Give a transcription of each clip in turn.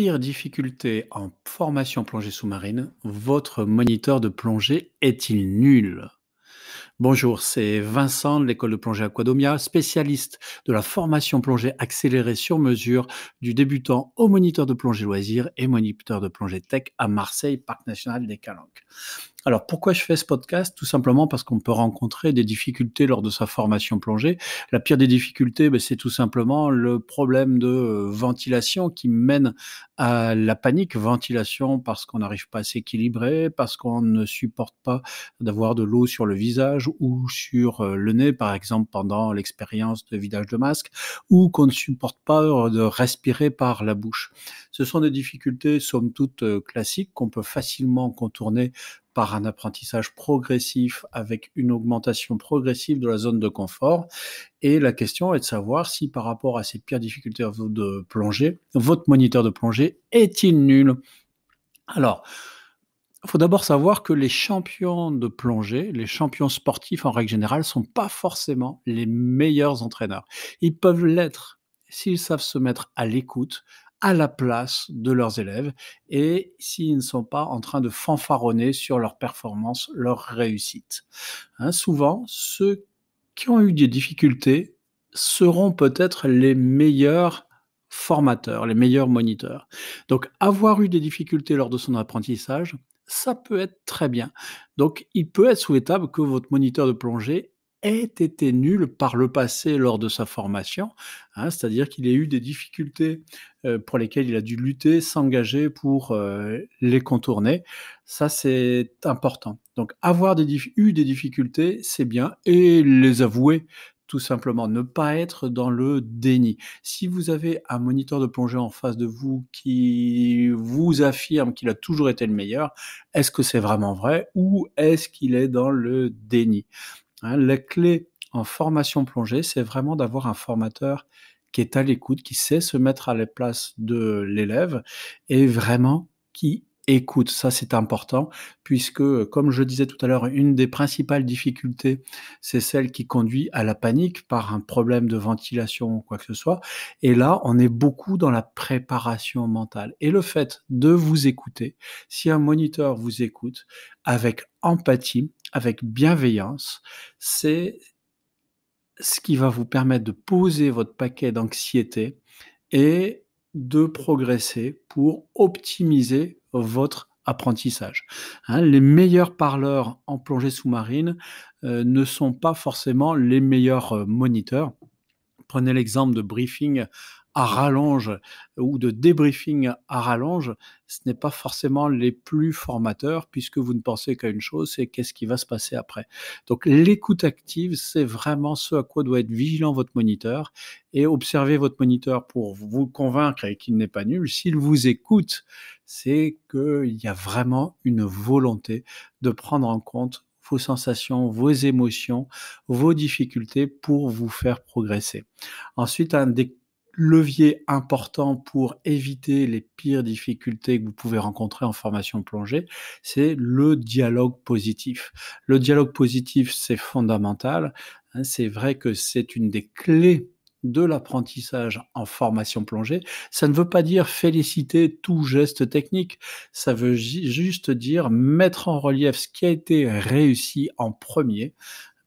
pire difficulté en formation plongée sous-marine, votre moniteur de plongée est-il nul Bonjour, c'est Vincent de l'école de plongée Aquadomia, spécialiste de la formation plongée accélérée sur mesure du débutant au moniteur de plongée loisir et moniteur de plongée tech à Marseille, parc national des Calanques. Alors pourquoi je fais ce podcast Tout simplement parce qu'on peut rencontrer des difficultés lors de sa formation plongée. La pire des difficultés, ben, c'est tout simplement le problème de euh, ventilation qui mène à la panique. Ventilation parce qu'on n'arrive pas à s'équilibrer, parce qu'on ne supporte pas d'avoir de l'eau sur le visage ou sur euh, le nez, par exemple pendant l'expérience de vidage de masque, ou qu'on ne supporte pas euh, de respirer par la bouche. Ce sont des difficultés, somme toute, classiques qu'on peut facilement contourner par un apprentissage progressif avec une augmentation progressive de la zone de confort. Et la question est de savoir si par rapport à ces pires difficultés de plongée, votre moniteur de plongée est-il nul Alors, il faut d'abord savoir que les champions de plongée, les champions sportifs en règle générale, ne sont pas forcément les meilleurs entraîneurs. Ils peuvent l'être s'ils savent se mettre à l'écoute, à la place de leurs élèves et s'ils ne sont pas en train de fanfaronner sur leur performance, leur réussite. Hein, souvent, ceux qui ont eu des difficultés seront peut-être les meilleurs formateurs, les meilleurs moniteurs. Donc avoir eu des difficultés lors de son apprentissage, ça peut être très bien. Donc il peut être souhaitable que votre moniteur de plongée ait été nul par le passé lors de sa formation, hein, c'est-à-dire qu'il ait eu des difficultés euh, pour lesquelles il a dû lutter, s'engager pour euh, les contourner. Ça, c'est important. Donc, avoir eu des difficultés, c'est bien, et les avouer, tout simplement, ne pas être dans le déni. Si vous avez un moniteur de plongée en face de vous qui vous affirme qu'il a toujours été le meilleur, est-ce que c'est vraiment vrai ou est-ce qu'il est dans le déni les hein, la clé en formation plongée, c'est vraiment d'avoir un formateur qui est à l'écoute, qui sait se mettre à la place de l'élève et vraiment qui écoute. Ça, c'est important, puisque, euh, comme je disais tout à l'heure, une des principales difficultés, c'est celle qui conduit à la panique par un problème de ventilation ou quoi que ce soit. Et là, on est beaucoup dans la préparation mentale. Et le fait de vous écouter, si un moniteur vous écoute avec empathie, avec bienveillance, c'est ce qui va vous permettre de poser votre paquet d'anxiété et de progresser pour optimiser votre apprentissage. Hein, les meilleurs parleurs en plongée sous-marine euh, ne sont pas forcément les meilleurs euh, moniteurs. Prenez l'exemple de briefing à rallonge ou de débriefing à rallonge, ce n'est pas forcément les plus formateurs puisque vous ne pensez qu'à une chose, c'est qu'est-ce qui va se passer après. Donc l'écoute active, c'est vraiment ce à quoi doit être vigilant votre moniteur et observer votre moniteur pour vous convaincre qu'il n'est pas nul. S'il vous écoute, c'est qu'il y a vraiment une volonté de prendre en compte vos sensations, vos émotions, vos difficultés pour vous faire progresser. Ensuite, un des levier important pour éviter les pires difficultés que vous pouvez rencontrer en formation plongée, c'est le dialogue positif. Le dialogue positif, c'est fondamental. Hein. C'est vrai que c'est une des clés de l'apprentissage en formation plongée. Ça ne veut pas dire féliciter tout geste technique, ça veut juste dire mettre en relief ce qui a été réussi en premier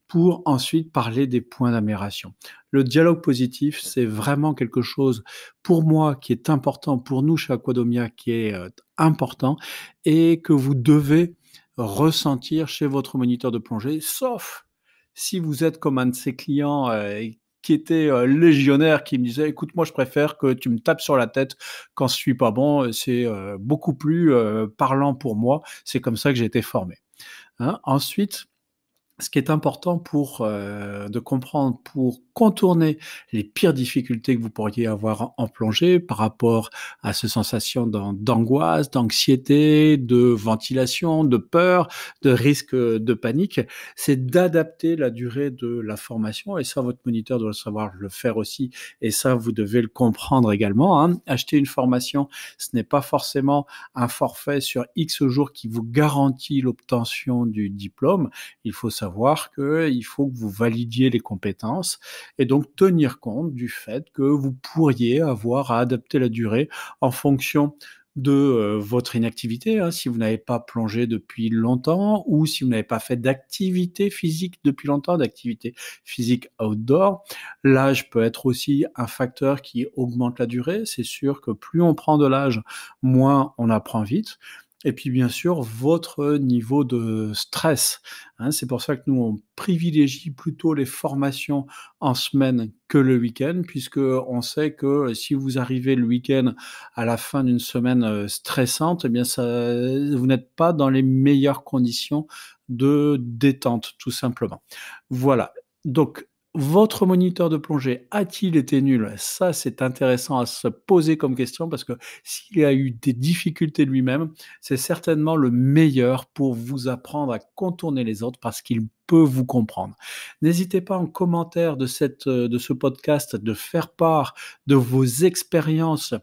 pour ensuite parler des points d'amélioration. Le dialogue positif, c'est vraiment quelque chose pour moi qui est important, pour nous chez Aquadomia qui est euh, important et que vous devez ressentir chez votre moniteur de plongée, sauf si vous êtes comme un de ces clients euh, qui était euh, légionnaire qui me disait écoute moi je préfère que tu me tapes sur la tête quand je suis pas bon c'est beaucoup plus parlant pour moi c'est comme ça que j'ai été formé hein. ensuite ce qui est important pour euh, de comprendre pour contourner les pires difficultés que vous pourriez avoir en plongée par rapport à ces sensations d'angoisse, d'anxiété, de ventilation, de peur, de risque de panique, c'est d'adapter la durée de la formation et ça votre moniteur doit savoir le faire aussi et ça vous devez le comprendre également. Hein. Acheter une formation, ce n'est pas forcément un forfait sur X jours qui vous garantit l'obtention du diplôme. Il faut savoir que qu'il faut que vous validiez les compétences et donc tenir compte du fait que vous pourriez avoir à adapter la durée en fonction de euh, votre inactivité, hein, si vous n'avez pas plongé depuis longtemps ou si vous n'avez pas fait d'activité physique depuis longtemps, d'activité physique outdoor. L'âge peut être aussi un facteur qui augmente la durée. C'est sûr que plus on prend de l'âge, moins on apprend vite et puis bien sûr votre niveau de stress. Hein. c'est pour ça que nous, on privilégie plutôt les formations en semaine que le week-end, on sait que si vous arrivez le week-end à la fin d'une semaine stressante, eh bien vous n'êtes pas dans les meilleures conditions de détente, tout simplement. Voilà. Donc, votre moniteur de plongée a-t-il été nul Ça, c'est intéressant à se poser comme question parce que s'il a eu des difficultés lui-même, c'est certainement le meilleur pour vous apprendre à contourner les autres parce qu'il peut vous comprendre. N'hésitez pas en commentaire de, cette, euh, de ce podcast de faire part de vos expériences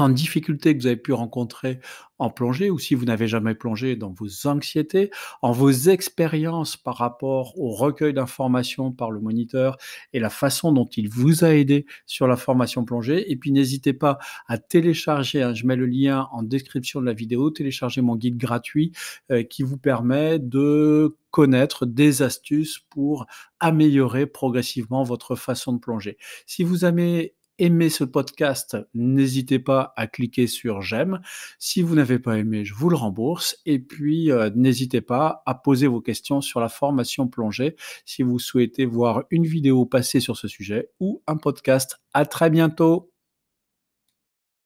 en difficulté que vous avez pu rencontrer en plongée ou si vous n'avez jamais plongé dans vos anxiétés, en vos expériences par rapport au recueil d'informations par le moniteur et la façon dont il vous a aidé sur la formation plongée. Et puis n'hésitez pas à télécharger, hein, je mets le lien en description de la vidéo, télécharger mon guide gratuit euh, qui vous permet de connaître des astuces pour améliorer progressivement votre façon de plonger. Si vous aimez Aimez ce podcast, n'hésitez pas à cliquer sur j'aime. Si vous n'avez pas aimé, je vous le rembourse. Et puis, euh, n'hésitez pas à poser vos questions sur la formation plongée si vous souhaitez voir une vidéo passée sur ce sujet ou un podcast. À très bientôt.